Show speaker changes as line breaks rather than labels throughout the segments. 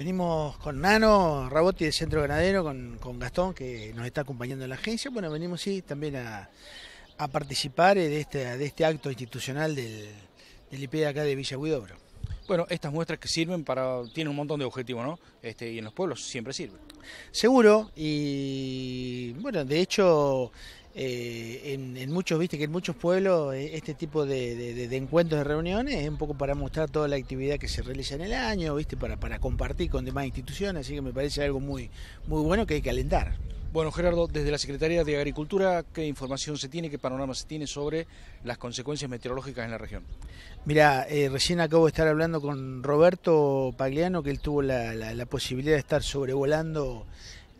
Venimos con Nano, Rabotti del Centro Ganadero, con, Gastón, que nos está acompañando en la agencia. Bueno, venimos también a, participar eh, de este, de este acto institucional del, del acá de Villa Huidobro. Bueno, estas muestras que sirven para, tienen un montón de objetivos, ¿no? Este, y en los pueblos siempre sirven. Seguro, y bueno, de hecho eh, en, muchos, viste que en muchos pueblos eh, este tipo de, encuentros, de reuniones, es un poco para mostrar toda la actividad que se realiza en el año, viste, para, compartir con demás instituciones, así que me parece algo muy, muy bueno que hay que alentar. Bueno, Gerardo, desde la Secretaría de Agricultura, ¿qué información se tiene, qué panorama se tiene sobre las consecuencias meteorológicas en la región? Mira, eh, recién acabo de estar hablando con Roberto Pagliano, que él tuvo la posibilidad de estar sobrevolando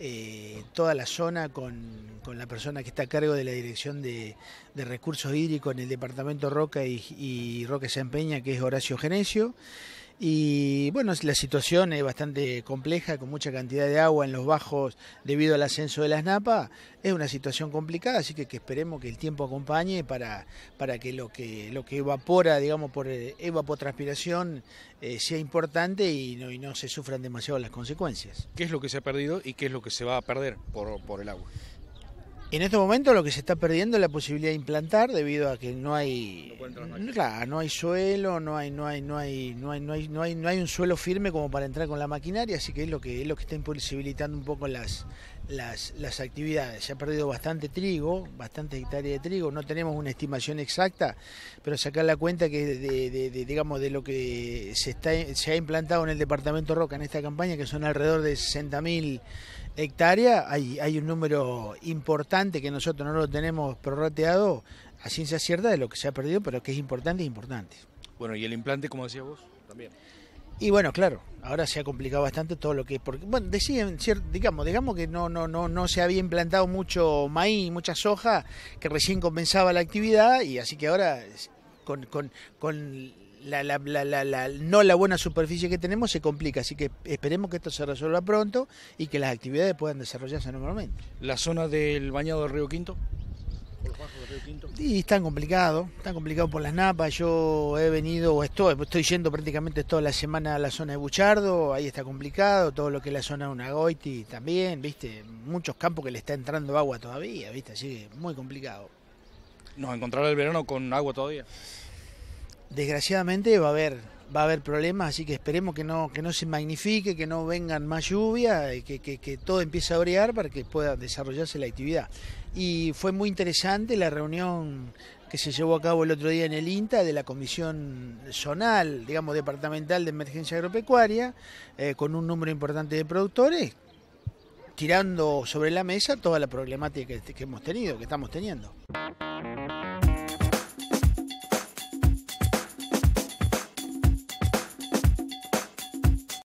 eh, toda la zona con, la persona que está a cargo de la Dirección de, Recursos Hídricos en el Departamento Roca y, y Roca San Peña, que es Horacio Genesio. Y bueno, la situación es bastante compleja, con mucha cantidad de agua en los bajos debido al ascenso de las napas. Es una situación complicada, así que, que esperemos que el tiempo acompañe para, que, lo que lo que evapora, digamos, por eh, evapotranspiración eh, sea importante y no, y no se sufran demasiado las consecuencias. ¿Qué es lo que se ha perdido y qué es lo que se va a perder por el agua? En este momento lo que se está perdiendo es la posibilidad de implantar debido a que no hay no hay suelo, no hay no hay no hay no hay no hay no hay no hay un suelo firme como para entrar con la maquinaria, así que es lo que es lo que está imposibilitando un poco las las, actividades. Se ha perdido bastante trigo, bastante hectárea de trigo, no tenemos una estimación exacta, pero sacar la cuenta que de, digamos, de lo que se, está, se ha implantado en el departamento Roca en esta campaña, que son alrededor de 60.000 hectáreas, hay, hay un número importante que nosotros no lo tenemos prorrateado a ciencia cierta de lo que se ha perdido, pero que es importante, es importante. Bueno, y el implante, como decía vos, también. Y bueno, claro, ahora se ha complicado bastante todo lo que es porque bueno decían, digamos digamos que no no no no se había implantado mucho maíz mucha soja que recién comenzaba la actividad y así que ahora con, con, con la, la, la, la, no la buena superficie que tenemos se complica, así que esperemos que esto se resuelva pronto y que las actividades puedan desarrollarse normalmente. ¿La zona del bañado del Río Quinto? Y sí, tan complicado, tan complicado por las napas. Yo he venido, estoy, estoy yendo prácticamente toda la semana a la zona de Buchardo, ahí está complicado, todo lo que es la zona de Unagoiti también, viste, muchos campos que le está entrando agua todavía, viste, así que muy complicado. ¿Nos encontrará el verano con agua todavía? Desgraciadamente va a haber va a haber problemas, así que esperemos que no, que no se magnifique, que no vengan más lluvias, y eh, que, que, todo empiece a orear para que pueda desarrollarse la actividad. Y fue muy interesante la reunión que se llevó a cabo el otro día en el INTA de la Comisión Zonal, digamos, departamental de emergencia agropecuaria, eh, con un número importante de productores, tirando sobre la mesa toda la problemática que hemos tenido, que estamos teniendo.